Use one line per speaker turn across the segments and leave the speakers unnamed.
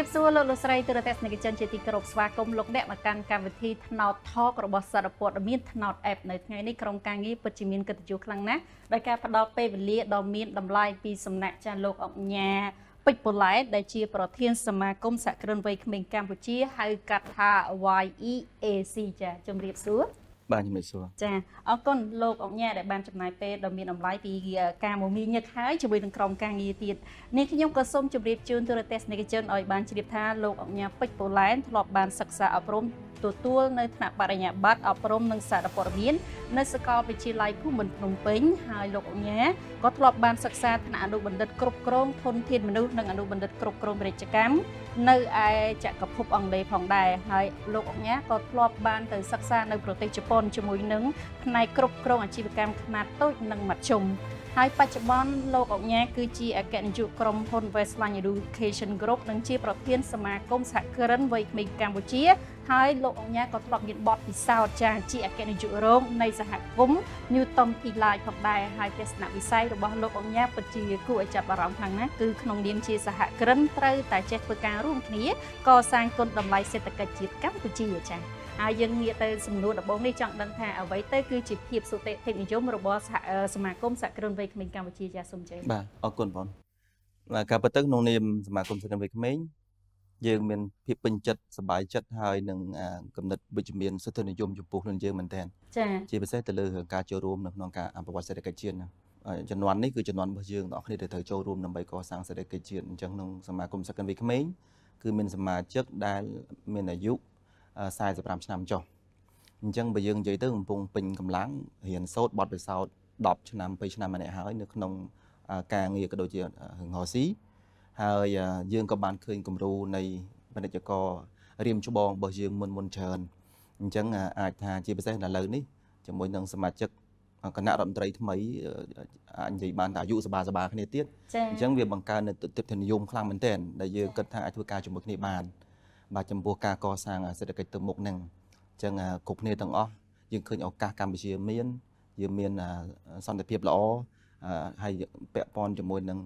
រាបសួរលោកលោកស្រីទរទេសនិកជនជាទីគោរពស្វាគមន៍លោកអ្នកមកកាន់កម្មវិធីថ្នោត Talk របស់សារពតមានថ្នោត App នៅថ្ងៃនេះក្រុមការងារពិតជាមានកិត្តិយសខ្លាំងណាស់ដោយការផ្ដល់ពេលវេលាដ៏មានតម្លៃពីសំណាក់ចាស់លោកអង្ញាពេជ្រពូឡែតដែលជាប្រធានសមាគមសហគ្រិនវ័យក្មេងកម្ពុជាហៅកាត់ថា YEAC ចាជម្រាបសួរបាទជំរាបសួរចាអរគុណលោកអង្គញាដែលបានចំណាយពេលដ៏មានតម្លៃពីការមកមានញឹកហើយជាមួយនឹងក្រុមការងារទៀតនេះខ្ញុំក៏សូមជម្រាបជូនទូរទស្សនិកជនឲ្យបានជ្រាបថាលោកអង្គញាពេជ្រពូឡែនធ្លាប់បានសិក្សាអប់រំទទួលនៅថ្នាក់បរិញ្ញាបត្រអប់រំនិងសារព័ត៌មាននៅសាកលវិទ្យាល័យភូមិន្ទភ្នំពេញហើយលោកអញ្ញាក៏ធ្លាប់បានសិក្សាថ្នាក់អនុបណ្ឌិតគ្រប់គ្រងធនធានមនុស្សនិងអនុបណ្ឌិតគ្រប់គ្រងពាណិជ្ជកម្មនៅឯចក្រភពអង់គ្លេសផងដែរហើយលោកអញ្ញាក៏ធ្លាប់បាន ទៅសិក្សានៅប្រទេសជប៉ុនជាមួយនឹងផ្នែកគ្រប់គ្រងអាជីវកម្មខ្នាតតូចនិងមធ្យមហើយបច្ចុប្បន្នលោកអញ្ញាគឺជាអគ្គនាយកក្រុមហ៊ុន Westland Education Group និងជាប្រធានសមាគមសហគ្រិនវ័យក្មេងកម្ពុជាហើយលោកអញ្ញាក៏ធ្លាប់មានបទពិសោធន៍ចាស់ជាអគ្គនាយករងនៃសហគមន៍ Newton Tea Life ផងដែរហើយទស្សនវិស័យរបស់លោកអញ្ញាពិតជាគួរឲ្យចាប់អារម្មណ៍ខ្លាំងណាស់គឺក្នុងនាមជាសហគ្រិនត្រូវតែចេះធ្វើការរួមគ្នាកសាងគុណតម្លៃសេដ្ឋកិច្ចជាតិកម្ពុជាចា៎ហើយយើងងាកទៅសំណួរដំបូងនេះចង់ដឹងថាអ្វីទៅគឺជាភាពសុតិធិនិយមរបស់សមាគមសហគ្រិនវ័យក្មេងកម្ពុជាចា៎សូមជម្រាបបាទ
អរគុណបងបាទការពិតទៅក្នុងនាមសមាគមសហគ្រិនវ័យក្មេងយើងមានភាពពេញចិត្តសប្បាយចិត្តហើយនឹងកំណត់វិជ្ជមានសិទ្ធិនិយមចំពោះខ្លួនយើងមែនទែនចា៎ជាពិសេសទៅលើ ការចូលរួមនៅក្នុងការអភិវឌ្ឍសេដ្ឋកិច្ចជាតិណាជំនាន់នេះគឺជំនាន់របស់យើងទាំងអស់គ្នាត្រូវចូលរួមដើម្បីកសាងសេដ្ឋកិច្ចជាតិអញ្ចឹងក្នុងសមាគមសិក្ខាវិក្មេងគឺមានសមាជិកដែលមានអាយុ45ឆ្នាំចុះអញ្ចឹងបើយើងនិយាយទៅកំពុងពេញកម្លាំងរៀនសូត្របទពិសោធន៍10ឆ្នាំ20ឆ្នាំម្នាក់ហើយនៅក្នុង ការងារក៏ដូចជាហឹងហោស៊ីហើយយើងក៏បានឃើញគំរូនៃពាណិជ្ជកររៀមច្បងរបស់យើងមុនមុនច្រើនអញ្ចឹង អាចថាជាពិសេសនៅលើ នេះជាមួយនឹងសមាជិកគណៈរដ្ឋមន្ត្រីថ្មីអាចនិយាយបានថាអាយុសបាសបា គ្នាទៀតអញ្ចឹងវាបង្កើននូវទិដ្ឋិនិយមខ្លាំងមែនទែនដែលយើងគិតថាអាចធ្វើការជាមួយគ្នាបានបាទចំពោះការកសាងសេដ្ឋកិច្ចទៅមុខហ្នឹងអញ្ចឹងគ្រប់គ្នាទាំងអស់យើងឃើញឱកាសកម្ពុជាមាន យើងមានសន្តិភាពល្អហើយពាក់ព័ន្ធជាមួយនឹង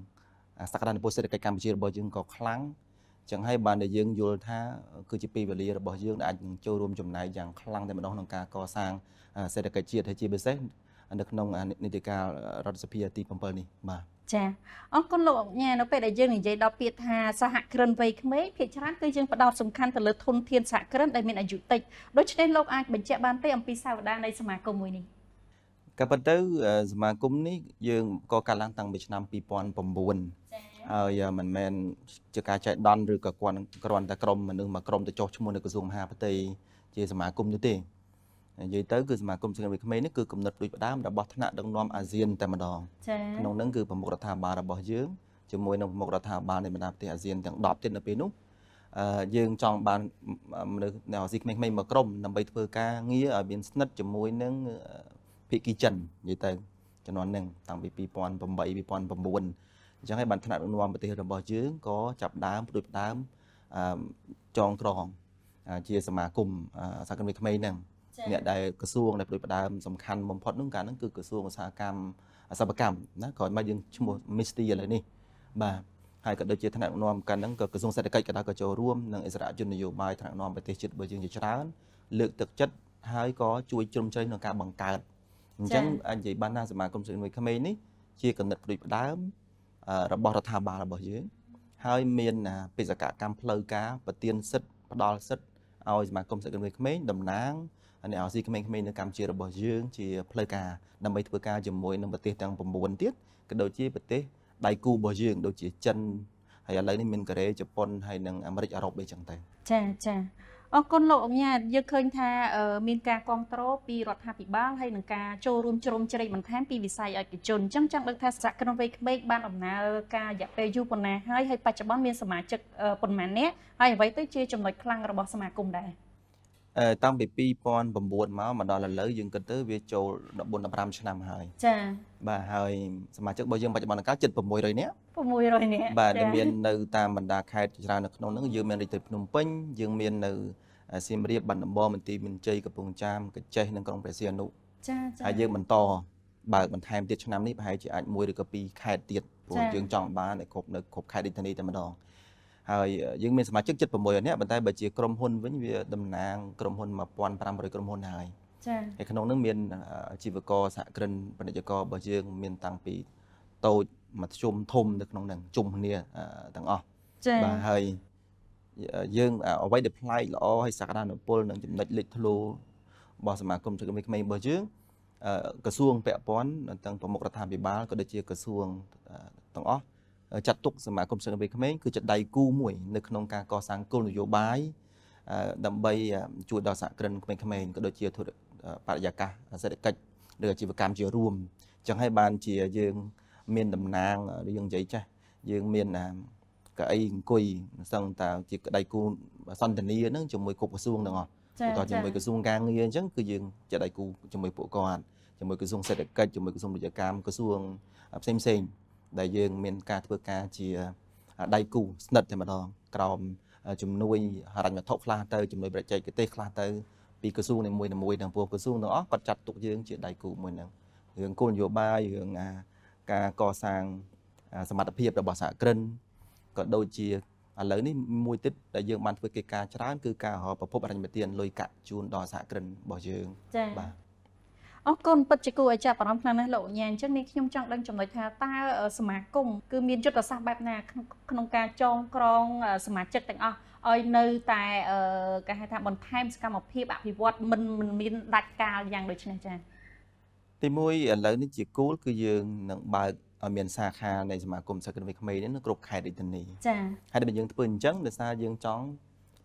សក្តានុពលសេដ្ឋកិច្ចកម្ពុជារបស់យើងក៏ខ្លាំងចឹងហើយបានដែលយើងយល់ថា គឺជាពេលវេលារបស់យើងដែលអាចនឹងចូលរួមចំណែកយ៉ាងខ្លាំងតែម្ដងក្នុងការកសាង សេដ្ឋកិច្ចជាតិហើយជាពិសេសនៅក្នុងនីតិកាលរដ្ឋសភាទី7នេះបាទ
ចាអរគុណលោកអញ្ញានៅពេលដែលយើងនិយាយដល់ពាក្យថាសហគ្រិនវ័យក្មេងភាគច្រើនគឺយើងផ្ដោតសំខាន់ទៅលើធនធានសហគ្រិនដែលមានអាយុតិចដូច្នេះលោកអាចបញ្ជាក់បានទេអំពីសាវតានៃសមាគមមួយនេះ
ក៏ប៉ុន្តែសមាគមនេះយើងក៏កាលឡើងតាំងពីឆ្នាំ2009ហើយមិនមែនជាការចែកដន់ឬក៏គ្រាន់គ្រាន់តែក្រុមមនុស្សមួយក្រុមទៅចោះឈ្មោះនៅក្រសួងមហាផ្ទៃជាសមាគមនោះទេនិយាយទៅគឺសមាគមសង្គមវិក្មេនេះគឺកំណត់ដូចផ្ដើមរបស់ថ្នាក់ដឹកនាំអាស៊ានតែម្ដងក្នុងនោះគឺប្រមុខរដ្ឋាភិបាលរបស់យើងជាមួយនឹងប្រមុខរដ្ឋាភិបាលនៃបណ្ដាប្រទេសអាស៊ានទាំង10ទៀតនៅពេលនោះយើងចង់បានមនុស្សនៅអាស៊ីក្មេងៗមួយក្រុមដើម្បីធ្វើការងារឲ្យមានស្និទ្ធជាមួយនឹងភាគីចិននិយាយទៅជំនាន់ហ្នឹងតាំងពី2008 2009អញ្ចឹងហើយបានថ្នាក់ដឹកនាំប្រទេសរបស់យើងក៏ចាប់ដើមផ្ដួចផ្ដើមចងក្រងជាសមាគមសាកលវិទ្យាក្មេងហ្នឹងអ្នកដែលក្រសួងដែលផ្ដួចផ្ដើមសំខាន់បំផុតនោះកាលហ្នឹងគឺក្រសួងឧស្សាហកម្មសិប្បកម្មណាក្រោយមកយើងឈ្មោះ Misty ឥឡូវនេះ បាទហើយក៏ដូចជាថ្នាក់ដឹកនាំកាលហ្នឹងក៏ក្រសួងសេដ្ឋកិច្ចក៏ដែរក៏ចូលរួមនឹងអិសរាជននយោបាយថ្នាក់ដឹកនាំប្រទេសជាតិរបស់យើងជាច្រើនលើកទឹកចិត្តហើយក៏ជួយជ្រោមជ្រែងក្នុងការបង្កើតអញ្ចឹងអាចនិយាយបានថាសមាគមសិទ្ធិមនុស្សក្មេងនេះជាកំណត់ផ្ដួចផ្ដើមរបស់រដ្ឋាភិបាលរបស់យើង ហើយមានបេសកកម្មផ្លូវការប្រទានសិទ្ធិផ្ដល់សិទ្ធិឲ្យសមាគមសិទ្ធិមនុស្សក្មេងតំណាងអ្នកអាស៊ីក្មេងៗនៅកម្ពុជារបស់យើង ជាផ្លូវការដើម្បីធ្វើការជាមួយនឹងប្រទេសទាំង9ទៀតក៏ដូចជាប្រទេសដៃគូរបស់យើងដូចជាចិន ហើយឥឡូ w នេះមានកូរ៉េជប៉ុនហើយនិងអាមេរិកអឺរ៉ុបអីចឹងទៅ
ចាចាអរគុណលោកអញ្ញាយើងឃើញថា មានការគ្រប់គ្រងពីរដ្ឋាភិបាលហើយនឹងការចូលរួមជ្រោមជ្រែកបន្ថែមពីវិស័យឯកជនអញ្ចឹងចង់ដឹងថាសហគ្រិនវ័យក្មេកបានដំណើរការរយៈពេលយូរប៉ុណ្ណាហើយហើយបច្ចុប្បន្នមានសមាជិកប៉ុន្មាននាក់ហើយអ្វីទៅជាចំណុចខ្លាំងរបស់សមាគមដែរ
តាំងពី2009មកមកដល់ឥឡូវយើងគិតទៅវាចូល14 15ឆ្នាំហើយចា៎បាទហើយសមាជិករបស់យើងបច្ចុប្បន្នកាលជិត600នាក់
600នាក់បាទដែលមាន
នៅតាមបណ្ដាខេត្តច្រើននៅក្នុងហ្នឹងយើងមានរាជធានីភ្នំពេញយើងមាននៅសៀមរាបបាត់ដំបងមន្ទីរមានជ័យកំពង់ចាមកញ្ចេះនិងក្រុងព្រះសីហនុចា
ចាហើយយើងបន្
តបើកបន្ថែមទៀតឆ្នាំនេះប្រហែលជាអាច1ឬក៏2ខេត្តទៀតព្រោះយើងចង់បានឲ្យគ្រប់នៅគ្រប់ខេត្តរាជធានីតែម្ដងហើយយើងមានសមាជិកជិត600នាក់ប៉ុន្តែបើជាក្រុមហ៊ុនវិញវាតំណាងក្រុមហ៊ុន1500ក្រុមហ៊ុនហើយចា៎ហើយក្នុងនោះមានជីវករសហគ្រិនពាណិជ្ជកររបស់យើង មានតាំងពីតូចមធ្យមធំ នៅក្នុងនឹងជុំគ្នាទាំងអស់ចា៎បាទហើយយើងអ្វីដែលប្លែកល្អហើយសក្តានុពលនិងចំណុចលេចធ្លោរបស់សមាគមជង្គមក្មេងរបស់យើងក្រសួងពាក់ព័ន្ធទាំងប្រមុខរដ្ឋាភិបាលក៏ដូចជាក្រសួងទាំងអស់ចាត់ទុកសមាគមសិទ្ធិវ័យក្មេងគឺជាដៃគូមួយ នៅក្នុងការកសាងគោលនយោបាយដើម្បីជួយដល់សហគ្រិនក្មេងៗក៏ដូចជាធុរបរិយាកាសសេដ្ឋកិច្ចឬអាជីវកម្មជារួមអញ្ចឹងហើយបានជាយើងមានតំណាងយើងនិយាយចាស់យើងមានកៅអីអង្គុយសឹងតាជាក្តីគូសន្តានានឹងជាមួយគ្រប់ក្រសួងទាំងអស់គាត់ជាមួយក្រសួងការងារអញ្ចឹងគឺយើងជាដៃគូជាមួយពួកគាត់ជាមួយក្រសួងសេដ្ឋកិច្ចជាមួយក្រសួងពាណិជ្ជកម្មក្រសួងផ្សេងផ្សេងដែលយើងមាន ការធ្វើការជាដៃគូស្និទ្ធតែម្ដងក្រោមជំនួយហិរញ្ញវត្ថុខ្លះទៅជំនួយបច្ចេកទេសខ្លះទៅពីក្រសួងនីមួយៗទាំងពួកក្រសួងទាំងអស់គាត់ចាត់ទុកយើងជាដៃគូមួយនឹងរឿងគោលនយោបាយរឿងការកសាងសមត្ថភាពរបស់សហគ្រិនក៏ដូចជាឥឡូវនេះមួយទៀតដែលយើងបានធ្វើកិច្ចការច្រើនគឺការរកប្រភពអរិញមទានលុយកាក់ជូនដល់សហគ្រិនរបស់យើង
បាទអរគុណពិតជាគួរឲ្យចាប់អារម្មណ៍ខ្លាំងណាស់លោកញ៉ាអញ្ចឹងនេះខ្ញុំចង់ដឹងចំណុចថាតើសមាគមគឺមានយុទ្ធសាស្ត្របែបណាក្នុងការចងក្រងសមាជិកទាំងអស់ឲ្យនៅតែគេហៅថាបន្ថែមសកម្មភាពអភិវឌ្ឍមិនមិនមាន ដាច់កាលយ៉ាងដូចនេះចា៎
ទីមួយឥឡូវនេះជាគោលគឺយើងនឹងបើកឲ្យមានសាខានៃសមាគមសិស្សកម្មវិធីក្មេងនេះនៅគ្រប់ខេត្តរាជធានីចា៎ហើយបើយើងធ្វើអញ្ចឹងដោយសារយើងចង់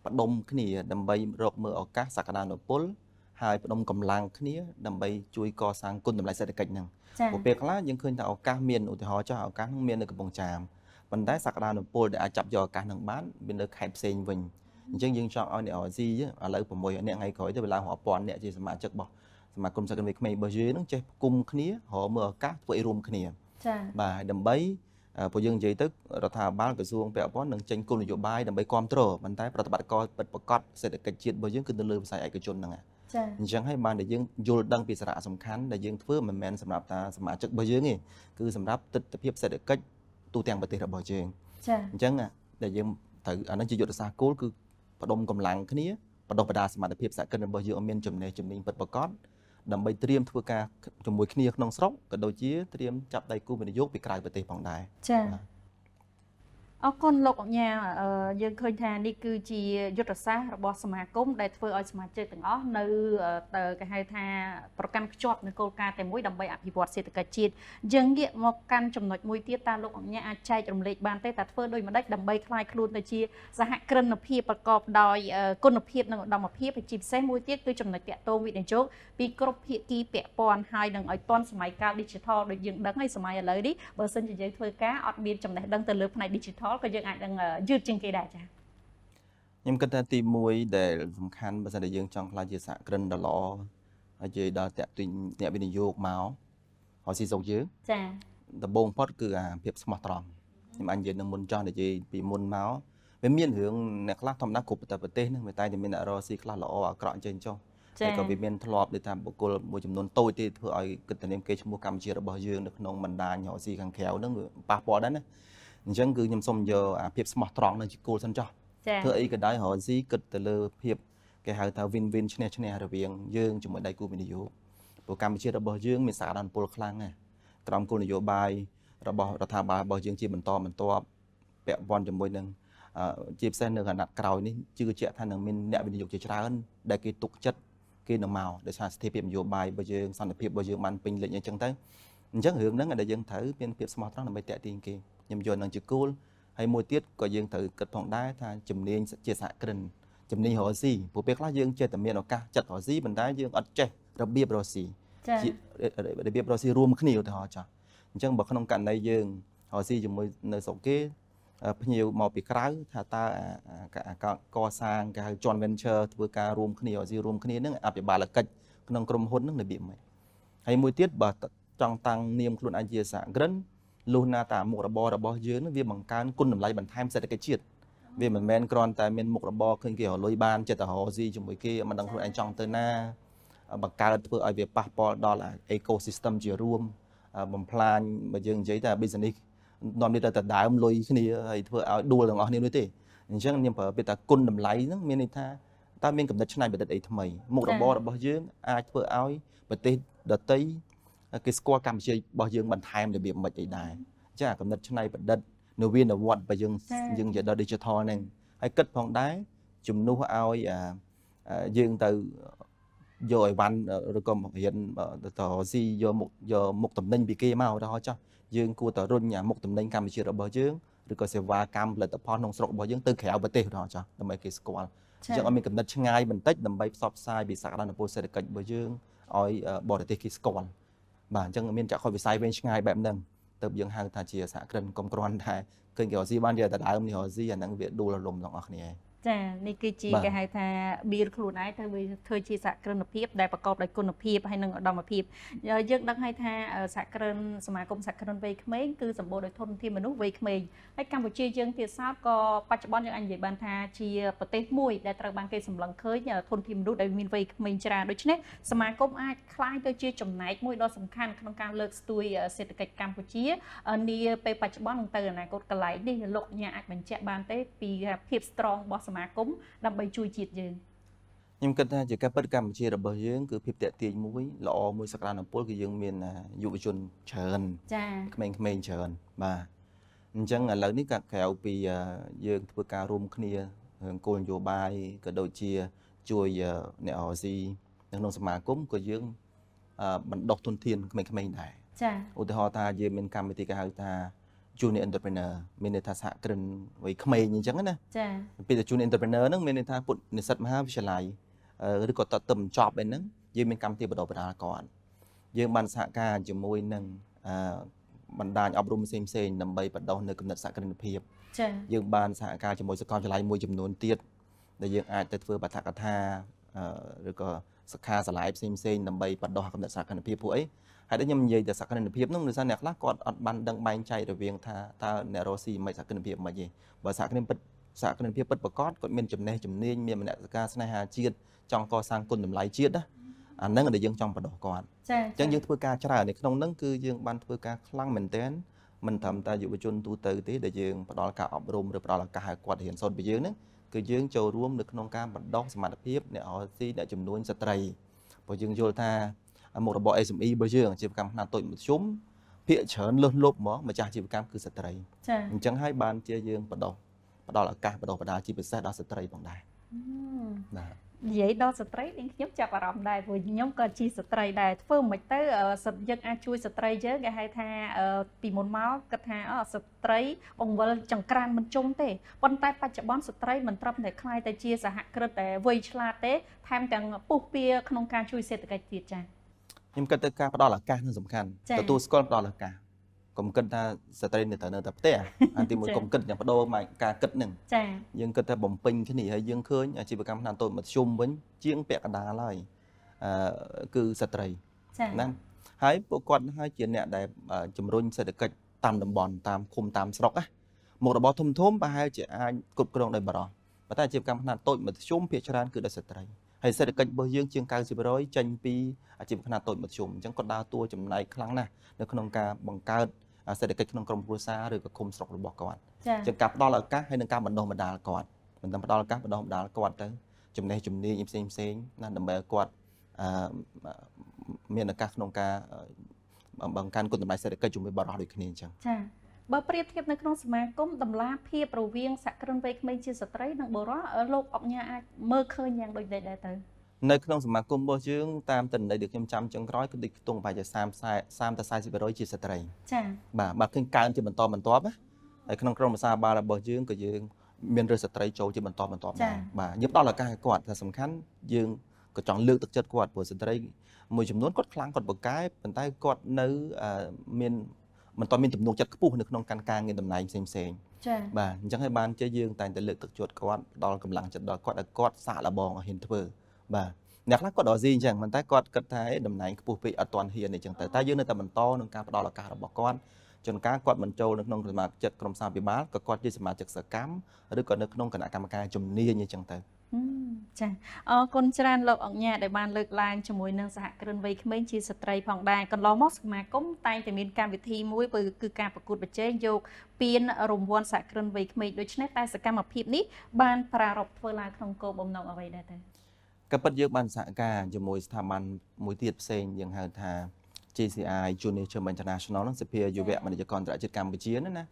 បដុំគ្នាដើម្បីរកមើលឱកាសសក្តានុពលហើយផ្ដុំកម្លាំងគ្នាដើម្បីជួយកសាងគុណតម្លៃសេដ្ឋកិច្ចហ្នឹងព្រោះពេលខ្លះយើងឃើញថាឱកាសមានឧទាហរណ៍ចោះឱកាសហ្នឹងមាននៅកំពង់ចាមប៉ុន្តែសក្តានុពលដែលអាចចាប់យកឱកាសហ្នឹងបានមាននៅខេត្តផ្សេងវិញអញ្ចឹងយើងចង់ឲ្យអ្នកអាស៊ីឥឡូវ6អ្នកថ្ងៃក្រោយទៅវាឡើងរាប់ពាន់អ្នកជាសមាជិករបស់សមាគមសិក្សាវិក្មេងរបស់យើងហ្នឹងចេះគុំគ្នារកមើលឱកាសធ្វើឲ្យរួមគ្នាចា៎បាទដើម្បីពួកយើងនិយាយទៅរដ្ឋាភិបាលក្រសួងពាក់ព័ន្ធនឹងចេញគោលនយោបាយដើម្បីគ្រប់គ្រងប៉ុន្តែប្រតិបត្តិការពិតប្រាកដសេដ្ឋកិច្ចជាតិរបស់យើងគឺនៅលើវិស័យឯកជនហ្នឹងឯងចា៎អញ្ចឹងហើយបានដែលយើងយល់ដឹងពីសារៈសំខាន់ដែលយើងធ្វើមិនមែនសម្រាប់តាសមាជិករបស់យើងទេគឺសម្រាប់ទស្សនវិជ្ជាសេដ្ឋកិច្ចទូទាំងប្រទេសរបស់យើងចា៎អញ្ចឹងដែលយើងត្រូវអានេះជាយុទ្ធសាស្ត្រគោលគឺបដុំកម្លាំងគ្នាបដិបដាសមត្ថភាពសកិនរបស់យើងឲ្យមានចំណេះចំណេញពិតប្រាកដដើម្បីត្រៀមធ្វើការជាមួយគ្នាក្នុងស្រុកក៏ដូចជា ត្រៀមចាប់ដៃគូវិនិយោគពីក្រៅប្រទេសផងដែរ
ចា៎អរគុណលោកអញ្ញាយើងឃើញថានេះគឺជាយុទ្ធសាស្ត្ររបស់សមាគមដែលធ្វើឲ្យសមាជិកទាំងអស់នៅទៅគេហៅថា ប្រកាន់ខ្ជាប់នឹងគោលការណ៍តែមួយដើម្បីអភិវឌ្ឍសេដ្ឋកិច្ចជាតិយើងងាកមកកាន់ចំណុចមួយទៀតតើលោកអញ្ញាអាចចែករំលែកបានទេតើធ្វើដូចម្តេចដើម្បីคลายខ្លួនទៅជា សហគ្រិនភាពប្រកបដោយគុណភាពនិងឧត្តមភាពជាពិសេសមួយទៀតគឺចំណុចតាក់ទងវិនិយោគពីគ្រប់ភាគីពាក់ព័ន្ធហើយនឹងឲ្យទាន់សម័យកាល Digital ដូចយើងដឹងហើយសម័យឥឡូវនេះបើសិនជាយើងធ្វើការអត់មានចំណេះដឹងទៅលើផ្នែក Digital ផលក៏យើងអាចនឹងយឺតជាងគេដែរចា៎
ខ្ញុំគិតថាទី1ដែលសំខាន់បើសិនជាយើង ចង់ខ្លាចជាសហគ្រិនដ៏ល្អហើយនិយាយដល់តាក់ទិញអ្នកវិនិយោគមកហើយស៊ីសុកយើងចា៎ដំបូងបំផុតគឺអាភាពស្មោះត្រង់ខ្ញុំអាចនិយាយនៅមុនចោះនិយាយពីមុនមកវាមានរឿងអ្នកខ្លះធម្មតាគ្រប់ប្រទេសហ្នឹងវាតែតែ មានអ្នករស់ស៊ីខ្លះល្អអាក្រក់អញ្ចឹងចុះហើយក៏វាមានធ្លាប់ដូចថាបុគ្គលមួយចំនួនតូចទេធ្វើឲ្យគិតទៅនាមគេឈ្មោះកម្ពុជារបស់យើងនៅក្នុងបណ្ដាញរស់ស៊ីខាងក្រៅហ្នឹងវាប៉ះពាល់ដែរណាអញ្ចឹងគឺខ្ញុំសូមយកអាភាពស្មោះត្រង់នឹងជាគោលសិនចោះធ្វើអីក៏ដោយរកស៊ីគិតទៅលើភាពគេហៅថា win win ឈ្នះឈ្នះរវាងយើងជាមួយដៃគូវិនិយោគព្រោះកម្ពុជា របស់យើងមានសក្តានុពលខ្លាំងណាស់ក្រមគោលនយោបាយរបស់រដ្ឋាភិបាលរបស់យើងជាបន្តបន្ទាប់ពាក់ព័ន្ធជាមួយនឹងជាពិសេសនៅគណៈក្រោយនេះជឿជាក់ថានឹងមានអ្នកវិនិយោគជាច្រើន ដែលគេទុកចិត្តគេនឹងមកដោយសារស្ថិរភាពនយោបាយរបស់យើងសន្តិភាពរបស់យើងបានពេញលេញអញ្ចឹងទៅអញ្ចឹងរឿងហ្នឹងដែលយើងត្រូវមានភាពស្មោះត្រង់ដើម្បីតេទៀងគេខ្ញុំយល់នឹងជាគោលហើយមួយទៀតក៏យើងត្រូវគិតផងដែរថាជំនាញជាសហគ្រិនជំនាញរស់ស៊ីព្រោះពេលខ្លះយើងចេះតែមានឱកាសចិត្តរស់ស៊ីប៉ុន្តែយើងអត់ចេះរបៀបរស់ស៊ីជារបៀបរស់ស៊ីរួមគ្នាឧទាហរណ៍ចាស់អញ្ចឹងបើក្នុងករណីយើងរស់ស៊ីជាមួយនៅស្រុកគេភ្ញៀវមកពីក្រៅថាតើកសាងគេហៅ joint venture ធ្វើការរួមគ្នារស់ស៊ីរួមគ្នានឹងអភិបាលកិច្ចក្នុងក្រុមហ៊ុននឹងរបៀបម៉េចហើយមួយទៀតបើចង់តាំងនាមខ្លួនឯងជាសហគ្រិនលុះណាតាមុខរបររបស់យើងវាបង្កើនគុណតម្លៃបន្ថែមសេដ្ឋកិច្ចជាតិវាមិនមែនគ្រាន់តែមានមុខរបរឃើញគេរលុយបានចិត្តរហោស៊ីជាមួយគេមិនដឹងខ្លួនឯងចង់ទៅណាបង្កើតធ្វើឲ្យវាប៉ះពាល់ដល់ ecosystem ជារួមបំផ្លាញបើយើងនិយាយតែ business នាំនេះទៅតែដើមលុយគ្នាហើយធ្វើឲ្យដួលទាំងអស់គ្នានោះទេអញ្ចឹងខ្ញុំប្រើពាក្យថាគុណតម្លៃហ្នឹងមានន័យថាតើមានកំណត់ឆ្នៃប្រឌិតអីថ្មី មុខរបររបស់យើងអាចធ្វើឲ្យប្រទេសដទៃគេស្គាល់កម្ពុជារបស់យើងបន្ថែមរបៀបមិនអីដែរចា កំណត់ឆ្នៃប្រឌិតនៅវានវត្តរបស់យើងយើងយកដល់ digital ហ្នឹងហើយគិតផងដែរជំនួសឲ្យយើងទៅយកអីវ៉ាន់ឬក៏រៀនតស៊ីយកមុខយកមុខតំណែងពីគេមកដល់ចោះយើងគួរតែរុញអាមុខតំណែងកម្ពុជារបស់យើងឬក៏សេវាកម្មផលិតផលក្នុងស្រុករបស់យើងទៅក្រៅប្រទេសដល់ចោះដើម្បីគេស្គាល់យើងអត់មានកំណត់ឆ្ងាយបន្តិចដើម្បីផ្សព្វផ្សាយពីសក្តានុពលសេដ្ឋកិច្ចរបស់យើងឲ្យបរទេសគេស្គាល់បាទអញ្ចឹងមានចក្ខុវិស័យវែងឆ្ងាយបែបហ្នឹងទៅយើងហៅថាជាសហគ្រិនកំក្រាន់ដែរឃើញគេរស៊ីបានយកតែដើមនេះរស៊ីអាហ្នឹងវាដួលរលំទាំងអស់គ្នាហ
ើយចានេះគឺជាគេហៅថាបៀលខ្លួនឯងទៅវាធ្វើជាសហគ្រិនភាពដែលប្រកបដោយគុណភាពហើយនិងឧត្តមភាពយើងដឹងហើយថាសហគ្រិនសមាគមសហគ្រិនវ័យក្មេងគឺសម្បូរដោយធនធានមនុស្សវ័យក្មេងហើយកម្ពុជាយើងទៀតសោតក៏បច្ចុប្បន្នយើងអាចនិយាយបានថាជាប្រទេសមួយដែលត្រូវបានគេសម្លឹងឃើញធនធានមនុស្សដែលមានវ័យក្មេងច្រើនដូច្នេះសមាគមអាចក្លាយទៅជាចំណែកមួយដ៏សំខាន់ក្នុងការលើកស្ទួយសេដ្ឋកិច្ចកម្ពុជានាពេលបច្ចុប្បន្ននិងទៅអនាគតកន្លែងនេះលោកអញ្ញាអាចបញ្ជាក់បានទេពីភាព strong របស់សមាមាគមដើម្បីជួយជាតិយើង
ខ្ញុំគិតថាជាការពិតកម្ពុជារបស់យើងគឺភាពតាក់ទាញមួយល្អមួយសក្តានុពលគឺយើងមានយុវជនច្រើនចាក្មេងៗច្រើនបាទអញ្ចឹងឥឡូវនេះក៏ក្រៅពីយើងធ្វើការរួមគ្នារឿងគោលនយោបាយក៏ដូចជាជួយអ្នករស៊ីនៅក្នុងសមាគមក៏យើងបណ្ដុះទុនធានក្មេងៗដែរចាឧទាហរណ៍ថាយើងមានកម្មវិធីគេហៅថា junior entrepreneur មានន័យថាសហគ្រិនវ័យក្មេងអញ្ចឹងណាចាពីតែ junior entrepreneur ហ្នឹងមានន័យថាពុទ្ធនិស្សិតមហាវិទ្យាល័យឬក៏តតឹមចប់អីហ្នឹងយើងមានកម្មវិធីបណ្ដុះបណ្ដាលគាត់យើងបានសហការជាមួយនឹងបណ្ដាញអប់រំផ្សេងផ្សេងដើម្បីបណ្ដុះនៅគណិតសក្តានុភាពចា៎យើង បានសហការជាមួយសកលវិទ្យាល័យមួយចំនួនទៀតដែលយើងអាចទៅធ្វើបទកថាឬក៏សិក្ខាសាលាផ្សេងផ្សេងដើម្បីបណ្ដុះគណិតសក្តានុភាពពួកអីហេតុអីខ្ញុំនិយាយតែសក្តានុភាពនោះដោយសារអ្នកខ្លះគាត់អត់បានដឹងបែងចែករវាងថាតើអ្នករស់ស៊ីមិនសក្តានុភាពមិនទេបើសក្តានុភាពពិតសក្តានុភាពពិតប្រកបគាត់មានចំណេះជំនាញមានមនសិការស្នេហាជាតិចង់កសាងគុណតម្លៃជាតិណាអាហ្នឹងដែលយើងចង់បដោះគាត់អញ្ចឹងយើងធ្វើការច្រើននៅក្នុងហ្នឹងគឺយើងបានធ្វើការខ្លាំងមែនទែនមិនត្រឹមតែយុវជនទូទៅទេដែលយើងផ្ដល់ការអប់រំឬផ្ដល់ឱកាសឲ្យគាត់រៀនសូត្រពីយើងហ្នឹងគឺយើង ចូលរួមនៅក្នុងការបដោះសមត្ថភាពអ្នករស់ស៊ីអ្នកចំនួនស្ត្រីព្រោះយើងយល់ថាមុខរបរ SME របស់យើងអាជីវកម្មខ្នាតតូចមធ្យមភាគច្រើនលឹះលប់ហ្មងម្ចាស់អាជីវកម្មគឺស្ត្រីអញ្ចឹងហើយបានជាយើងបដោះផ្ដល់ឱកាសបដោះបដាជាពិសេសដល់ស្ត្រីផងដែរបាទ
និយាយដល់ស្ត្រីនាងខ្ញុំចាប់អារម្មណ៍ដែរព្រោះខ្ញុំក៏ជាស្ត្រីដែរធ្វើមិនទៅសិទ្ធយើងអាចជួយស្ត្រីយើងគេហៅថាពីមុនមកគិតថាអូស្ត្រីបង្វិលចង្ក្រានមិនជុំទេប៉ុន្តែបច្ចុប្បន្នស្ត្រីមិនត្រឹមតែខ្លាយតែជាសហគ្រិតតែវ័យឆ្លាតទេថែមទាំងពុះពៀក្នុងការជួយសេដ្ឋកិច្ចទៀតចា៎
ខ្ញុំគិតទៅការផ្ដល់ឱកាសនឹងសំខាន់ទទួលស្គាល់ផ្ដល់ឱកាសកុំគិតថាស្ត្រីនៅតែនៅតែផ្ទះអាទីមួយកុំគិតយ៉ាងបដូរមកការគិតនឹងចា៎យើងគិតថាបំពេញគ្នាហើយយើងឃើញអាជីវកម្មឆ្នាំតូចមធ្យមវិញជាងពាក់កណ្ដាលហើយអឺគឺស្ត្រីណាហើយពួកគាត់ហើយជាអ្នកដែលជំរុញសេដ្ឋកិច្ចតាមតំបន់តាមឃុំតាមស្រុកណាមុខរបរធំធំប្រហែលជាអាចគ្រប់គ្រងដោយបរិបទប៉ុន្តែអាជីវកម្មខ្នាតតូចមធ្យមភាគច្រើនគឺដោយស្ត្រីហើយសេដ្ឋកិច្ចរបស់យើងជាង90%ចេញពីអាជីវកម្មតូចមធ្យមអញ្ចឹងគាត់ដើរតួចំណែកខ្លាំងណាស់នៅក្នុងការបង្កើតសេដ្ឋកិច្ចក្នុងក្រមគ្រួសារឬក៏ឃុំស្រុករបស់គាត់អញ្ចឹងការផ្ដល់ឱកាសហើយនឹងការបណ្ដុះបណ្ដាលគាត់មិនតែផ្ដល់ឱកាសបណ្ដុះបណ្ដាលគាត់ទៅចំណេះជំនាញផ្សេងផ្សេងណាដើម្បីឲ្យគាត់មានឱកាសក្នុងការបង្កើនគុណតម្លៃសេដ្ឋកិច្ចជាមួយបរិបទដូចគ្នាអញ្ចឹង
ចា៎បើប្រៀបធៀបនៅក្នុងសមាគមតម្លាភាពរវាងសក្រិនវ័យក្មេងជាស្ត្រីនិងបុរសលោកអបញ្ញាអាចមើលឃើញយ៉ាងដូចនេះដែរទៅ
នៅក្នុងសមាគមរបស់យើងតាមតន័យដែលខ្ញុំចាំចុងក្រោយគឺដូចខ្ទង់ប្រហែលជា30 30ទៅ40%ជាស្ត្រីចា៎បាទបាទឃើញកើនជាបន្តបន្ទាប់ណាហើយក្នុងក្រមភាសាបាលរបស់យើងក៏យើងមានរើសស្ត្រីចូលជាបន្តបន្ទាប់ដែរបាទយើងផ្ដល់ឱកាសឲ្យគាត់តែសំខាន់យើងក៏ចង់លើកទឹកចិត្តគាត់ព្រោះស្ត្រីមួយចំនួនគាត់ខ្លាំងគាត់បកកែប៉ុន្តែគាត់នៅមានមិនទាន់មានទំនុកចិត្តខ្ពស់នៅក្នុងការការងារតំណែងផ្សេងផ្សេងចា៎បាទអញ្ចឹងហើយបានជាយើងតែងតែលើកទឹកចិត្តគាត់ផ្ដល់កម្លាំងចិត្តដល់គាត់ឲ្យគាត់សាកល្បងឲ្យហ៊ានធ្វើបាទអ្នកខ្លះគាត់រស់ស៊ីអញ្ចឹងប៉ុន្តែគាត់គិតថាតំណែងខ្ពស់ពេកអត់ទាន់ហ៊ានអញ្ចឹងទៅតែយើងនៅតែបន្តនឹងការផ្ដល់ឱកាសរបស់គាត់ជនការគាត់មិនចូលនៅក្នុងសមាជិកក្រុមសាភិបាលក៏គាត់ជាសមាជិកសកម្មឬក៏នៅក្នុងគណៈកម្មការជំនាញអញ្ចឹងទៅ
ចាអរគុណច្រើនលោកអង្គាដែលបានលើកឡើងជាមួយនឹងសហគ្រិនវ័យក្មេងជាស្ត្រីផងដែរកន្លងមកសមាគមតែងតែមានកម្មវិធីមួយគឺការប្រកួតប្រជែងយកពានរង្វាន់សហគ្រិនវ័យក្មេងដូច្នេះតែសកម្មភាពនេះបានប្រារព្ធធ្វើឡើងក្នុងគោលបំណងអ្វីដែរតើ
ក៏ពិតយើងបានសហការជាមួយស្ថាប័នមួយទៀតផ្សេងយើងហៅថា JCI Junior German International នឹងសភាយុវៈមនីយករអន្តរជាតិកម្ពុជាណា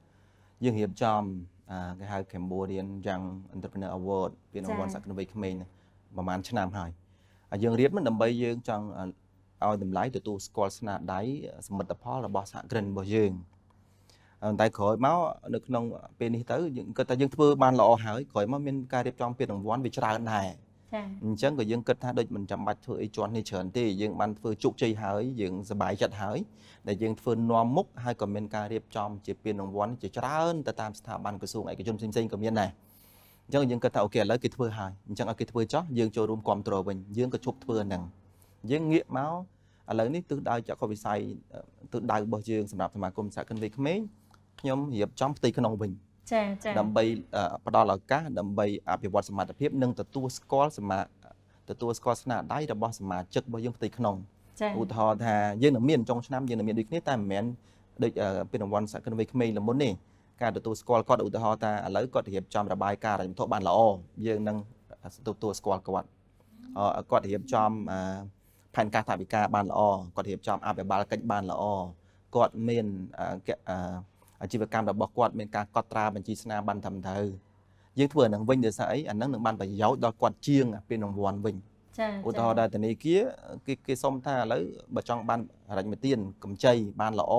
យើងរៀបចំគេហៅ Cambodian Young Entrepreneur Award ពានរង្វាន់សក្តិវ័យក្មេងប្រហែលឆ្នាំហើយហើយយើងរៀបមិនដើម្បីយើងចង់ឲ្យតម្លៃទទួលស្គាល់ស្នាដៃសមិទ្ធផលរបស់សហគ្រិនរបស់យើងតែក្រោយមកនៅក្នុងពេលនេះទៅយើងគាត់ថាយើងធ្វើបានល្អហើយក្រោយមកមានការរៀបចំពានរង្វាន់វាច្រើនដែរអញ្ចឹងក៏យើងគិតថាដូចមិនចាំបាច់ធ្វើអីជាន់នេះច្រើនទេយើងបានធ្វើជោគជ័យហើយយើងសប្បាយចិត្តហើយដែលយើងធ្វើនាំមុខហើយក៏មានការរៀបចំជាពានរង្វាន់ជាច្រើនទៅតាមស្ថាប័នក្រសួងឯកជនផ្សេងៗក៏មានដែរអញ្ចឹងយើងគិតថាអូខេឥឡូវគេធ្វើហើយអញ្ចឹងឲ្យគេធ្វើចោះយើងចូលរួមគ្រប់គ្រងវិញយើងក៏ជប់ធ្វើហ្នឹងយើងងាកមកឥឡូវនេះទិសដៅចក្ខុវិស័យទិសដៅរបស់យើងសម្រាប់សមាគមសហគ្រិនវ័យក្មេងខ្ញុំរៀបចំផ្ទៃក្នុងវិញ
ចាចាដើម្ប
ីផ្ដល់ឱកាសដើម្បីអភិវឌ្ឍសមត្ថភាពនិងទទួលស្គាល់សមាទទួលស្គាល់ស្នាដៃរបស់សមាជិករបស់យើងផ្ទៃក្នុងឧទាហរណ៍ថាយើងនឹងមានចុងឆ្នាំយើងនឹងមានដូចគ្នាតែមិនមែនដូចពានរង្វាន់សក្តិវ័យក្មេងល្មុននេះការទទួលស្គាល់គាត់ឧទាហរណ៍ថាឥឡូវគាត់រៀបចំរបាយការណ៍រញ្ញធោបានល្អ យើងនឹងទទួលស្គាល់គាត់គាត់រៀបចំផែនការថាវិការបានល្អគាត់រៀបចំអភិបាលកិច្ចបានល្អគាត់មានអាជីវកម្មរបស់គាត់មានការកត់ត្រាបញ្ជីស្នាបានត្រឹមត្រូវយើងធ្វើអានឹងវិញដោយសារអីអានឹងនឹងបានប្រយោជន៍ដល់គាត់ជាងពេលរង្វាន់វិញ
ចាឧទាហរណ៍ដែរ
ធនាគារគេគេសុំថាឥឡូវបើចង់បានរញ្ញមទានកម្ចីបានល្អ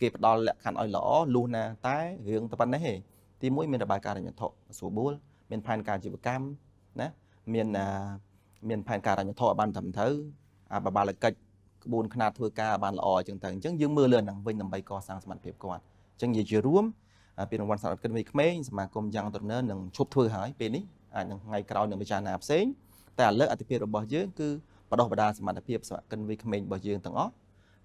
គេផ្ដល់លក្ខខណ្ឌឲ្យល្អលុះណាតែរឿងតែប៉ុណ្ណេះទេទី1មានរបាយការណ៍រញ្ញវត្ថុស្រួលបួលមានផែនការជីវកម្មណាមានមានផែនការរញ្ញវត្ថុឲ្យបានត្រឹមត្រូវអាបបាលកិច្ចក្បួនខ្នាតធ្វើការឲ្យបានល្អអញ្ចឹងទៅអញ្ចឹងយើងមើលលើហ្នឹងវិញដើម្បីកសាងសមត្ថភាពគាត់ចឹងនិយាយជារួមពានរង្វាន់សហគមន៍វ័យក្មេងសមាគមយ៉ាងទំនើបនឹងឈប់ធ្វើហើយពេលនេះអាចនឹងថ្ងៃក្រោយនឹងពិចារណាផ្សេងតែឥឡូវអតិភិបរបស់យើងគឺបដោះបដាសមត្ថភាពសហគមន៍វ័យក្មេងរបស់យើងទាំងអស់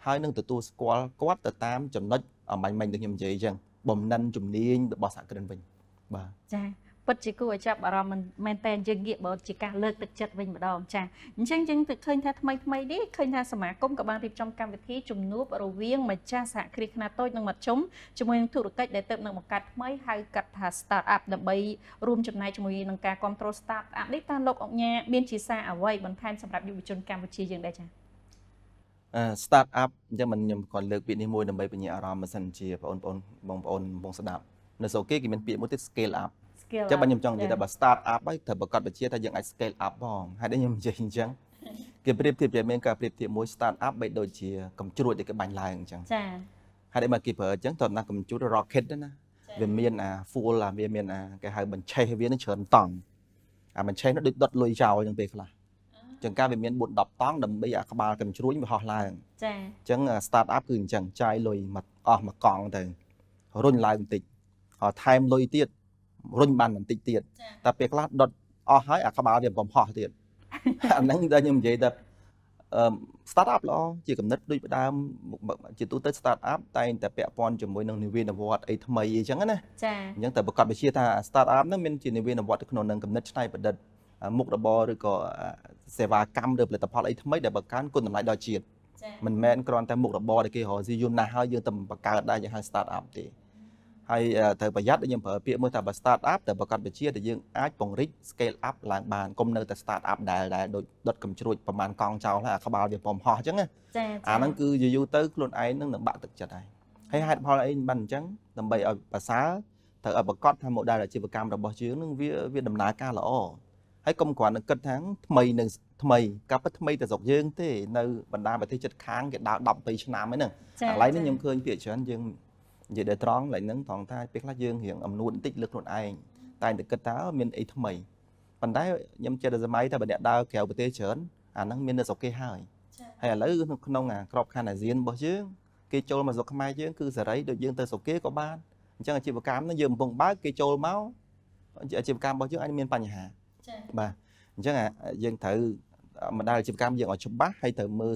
ហើយនឹងទទួលស្គាល់គាត់ទៅតាមចំណុចអមាញ់មិញដូចខ្ញុំនិយាយអញ្ចឹងបំណិនជំនាញរបស់សហគ្រិនវិញបាទ
ចា៎ពិតជាគួរឲ្យចាប់អារម្មណ៍មែនតើយើងងាកបើជាការលើកទឹកចិត្តវិញម្ដងចា៎អញ្ចឹងយើងទៅឃើញថាថ្មីថ្មីនេះឃើញថាសមាគមក៏បានរៀបចំកម្មវិធីជំនួបរវាងម្ចាស់សហគ្រាសខ្នាតតូចនិងមធ្យមជាមួយនឹងធុរកិច្ចដែលទៅនឹងបង្កើតថ្មីហៅកាត់ថា start up ដើម្បីរួមចំណែកជាមួយនឹងការគ្រប់គ្រង start up នេះតើលោកអង្គាមានជាសារអ្វីបន្ថែមសម្រាប់យុវជនកម្ពុជាយើងដែរចា៎
start up អញ្ចឹងមិនខ្ញុំគាត់លើកពាក្យនេះមួយដើម្បីបញ្ញាអារម្មណ៍មិនសិនជាបងប្អូនបងប្អូនបងស្ដាប់នៅស្រុកគេគេមានពាក្យមួយទៀត scale up
skill ចាំបងខ្ញុំចង់និយាយថាបើ
start up ហើយត្រូវប្រកាសបញ្ជាថាយើងអាច scale up ផងហើយដូចខ្ញុំនិយាយអញ្ចឹងគេប្រៀបធៀបជាមានការប្រៀបធៀបមួយ start up បីដូចជាកំជ្រួចដែលគេបាញ់ឡើងអញ្ចឹងចាហើយដូចមកគេប្រើអញ្ចឹងតើណាកំជ្រួច rocket ណាវាមានអា full អាវាមានអាគេហៅបញ្ឆេះវានឹងច្រើនតង់អាបញ្ឆេះនោះដូចដុតលុយចោលអញ្ចឹងពេលខ្លះចឹងការវាមាន4 10តង់ដើម្បីអាក្បាលកំជ្រួចវាហោះឡើងចាអញ្ចឹង start up គឺអញ្ចឹងចាយលុយមកអស់មកកង់ទៅរុញឡើងបន្តិចថែមលុយទៀតរុញបានបន្តិចទៀតតែពេលខ្លះដុតអស់ហើយអាក្បាលវាបំផុសទៀតអាហ្នឹងដែលខ្ញុំនិយាយថា start up ល្អជាកំណត់ដូចផ្ដើមជាទូទៅ start up តែងតែពាក់ព័ន្ធជាមួយនឹងនិវេនវត្តអីថ្មីអីចឹងណា
ចាអញ
្ចឹងតែប្រកាសវិជាថា start up ហ្នឹងមានជានិវេនវត្តក្នុងនឹងកំណត់ឆ្នៃប្រឌិតមុខរបរឬក៏សេវាកម្មឬផលិតផលអីថ្មីដែលបង្កើនគុណតម្លៃដល់ជាតិមិនមែនគ្រាន់តែមុខរបរដែលគេរកស៊ីយូរណាស់ហើយយើងតែបង្កើតដែរយើងហៅ start up ទេហើយត្រូវប្រយ័ត្នដូចខ្ញុំប្រើពាក្យមួយថាបើ start up តើប្រកាសវិជាដែលយើងអាចពង្រីក scale up ឡើងបានកុំនៅតែ start up ដែលដែលដូចដុតកំជ្រួចប្រហែលកង់ចោលហើយអាក្បាលវាពំហោះអញ្ចឹងណាអាហ្នឹងគឺយូរទៅខ្លួនឯងនឹងបាក់ទឹកចិត្តហើយហើយហេតុផលអីបានអញ្ចឹងដើម្បីឲ្យប្រសើរត្រូវឲ្យប្រកាសថា model អាជីវកម្មរបស់យើងនឹងវាវាដំណើរការល្អហើយកុំគ្រាន់តែគិតថាថ្មីនឹងថ្មីកាប់ថ្មីទៅស្រុកយើងទេនៅបណ្ដាប្រទេសជិតខាងគេដើរ10 20ឆ្នាំហ្នឹងឥឡូវនេះខ្ញុំឃើញពាក្យច្រើនយើងនិយាយដល់ត្រង់ឡើងហ្នឹងត្រង់ថាពេលខ្លះយើងរៀងអំនួតបន្តិចលើខ្លួនឯងតែតែគិតថាមានអីថ្មីប៉ុន្តែខ្ញុំចិត្តដល់សម័យថាបើអ្នកដើរក្រៅប្រទេសច្រើនអាហ្នឹងមាននៅស្រុកគេហើយហើយឥឡូវក្នុងអាក្របខ័ណ្ឌអាស៊ានរបស់យើងគេចូលមកស្រុកខ្មែរយើងគឺសេរីដូចយើងទៅស្រុកគេក៏បានអញ្ចឹងអាជីវកម្មហ្នឹងយើងកំពុងបើកគេចូលមកអាជីវកម្មរបស់យើងអាចមានបញ្ហាចា៎បាទអញ្ចឹងយើងត្រូវមដាលអាជីវកម្មយើងឲ្យច្បាស់ហើយត្រូវមើល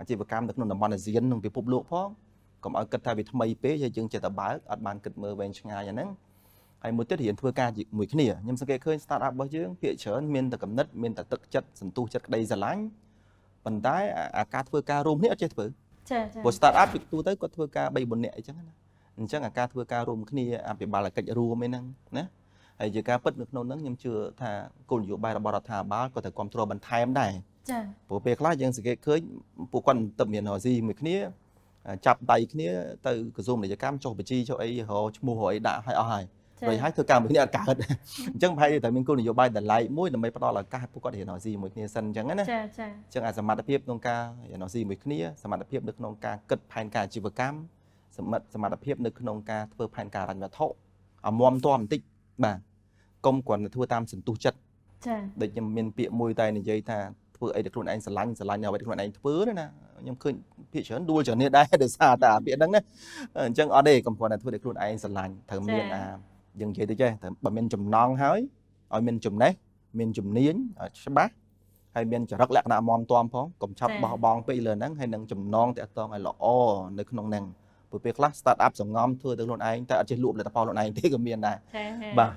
អាជីវកម្មនៅក្នុងតំបន់អាស៊ាននិងពិភពលោកផងកុំឲ្យគិតថាវាថ្មីពេកហើយយើងចិត្តតែបើកអត់បានគិតមើលវែងឆ្ងាយអាហ្នឹងហើយមួយទៀតរៀនធ្វើការជាមួយគ្នាខ្ញុំសង្កេតឃើញ start up របស់យើង ភាគច្រើនមានតែកំណត់មានតែទឹកចិត្តសន្ទុះចិត្តក្តីស្រឡាញ់ប៉ុន្តែអាការធ្វើការរួមនេះអត់ចេះធ្វើ
ចាចាព្រោះ start up ពី
ទូទៅគាត់ធ្វើការ3 4នាក់អីចឹងណាអញ្ចឹងអាការធ្វើការរួមគ្នាអភិបាលកិច្ចរួមឯហ្នឹងណាហើយជាការពិតនៅក្នុងហ្នឹងខ្ញុំជឿថាគោលនយោបាយរបស់រដ្ឋាភិបាលក៏ត្រូវគ្រប់គ្រងបន្ថែមដែរចាព្រោះពេលខ្លះយើងសង្កេតឃើញពួកគាត់មិនទៅមានរស៊ីមួយគ្នាចាប់ដៃគ្នាទៅក្រសួងពាណិជ្ជកម្មចុះបញ្ជីចុះអីរកឈ្មោះរកអីដាក់ឲ្យអស់ហើយរួចហើយធ្វើការមួយគ្នាអត់កើតអញ្ចឹងប្រហែលតែមានគោលនយោបាយតម្លៃមួយដើម្បីផ្ដល់ឱកាសពួកគាត់រៀនអស៊ីមួយគ្នាសិនអញ្ចឹងណាចាចាអញ្ចឹងអាសមត្ថភាពក្នុងការរៀនអស៊ីមួយគ្នាសមត្ថភាពនៅក្នុងការគិតផែនការអាជីវកម្មសមត្ថសមត្ថភាពនៅក្នុងការធ្វើផែនការរញ្ញវត្ថុឲ្យមុំទាំបន្តិចបាទកុំគ្រាន់តែធ្វើតាមសន្ទុះចិត្តចាដូចខ្ញុំមានពាក្យមួយតែនិយាយថាធ្វើអីដែលខ្លួនឯងស្រឡាញ់ស្រឡាញ់អ្វីដែលខ្លួនឯងធ្វើណាខ្ញុំឃើញភាកច្រើនដួលច្រើននេះដែរដោយសារតែពាក្យហ្នឹងណាអញ្ចឹងអត់ទេកំពុងតែធ្វើតែខ្លួនឯងស្រឡាញ់ត្រូវមានអាយើងនិយាយទៅចេះតែបើមានចំណងហើយឲ្យមានចំណេះមានជំនាញច្បាស់ហើយមានចរិតលក្ខណៈមមទាំផងកុំឆាប់បោះបង់ពេកលើហ្នឹងហើយនឹងចំណងតាក់ទងឲ្យល្អនៅក្នុងហ្នឹងព្រោះពេលខ្លះ start up សង្ងំធ្វើទៅខ្លួនឯងតែអត់ចេះលក់ផលិតផលខ្លួនឯងទេក៏មានដែរ
បាទ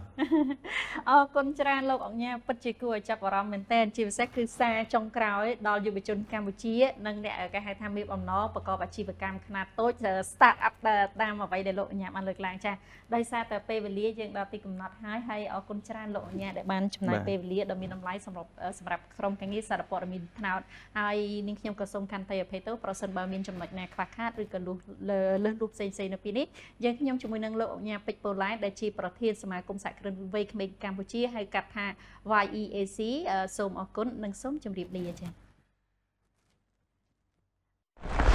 អរគុណច្រើនលោកអង្គញាពិតជាគួរឲ្យចាប់អារម្មណ៍មែនតើជាពិសេសគឺសារចុងក្រោយដល់យុវជនកម្ពុជានិងអ្នកគេហៅថាមានបំណងប្រកបអាជីវកម្មខ្នាតតូច start up តាមអ្វីដែលលោកអង្គញាបានលើកឡើងចាស់ដោយសារតែពេលវេលាយើងដល់ទីកំណត់ហើយហើយអរគុណច្រើនលោកអង្គញាដែលបានចំណាយពេលវេលាដ៏មានតម្លៃសម្រាប់សម្រាប់ក្រុមការងារសារព័ត៌មានខ្នោតហើយនាងខ្ញុំក៏សូមខន្តីអភ័យទោសប្រសិនបើមានចំណុចណាខ្វះខាតឬក៏លុះលើសរូបផ្សេងៗនៅពីនេះយើងខ្ញុំជាមួយនឹងលោកអញ្ញាពេជ្រប៉ូឡែដែលជាប្រធានសមាគមសហគ្រិនវ័យក្មេងកម្ពុជាហៅកាត់ថា YEAC សូមអរគុណនិងសូមជម្រាបលាចា៎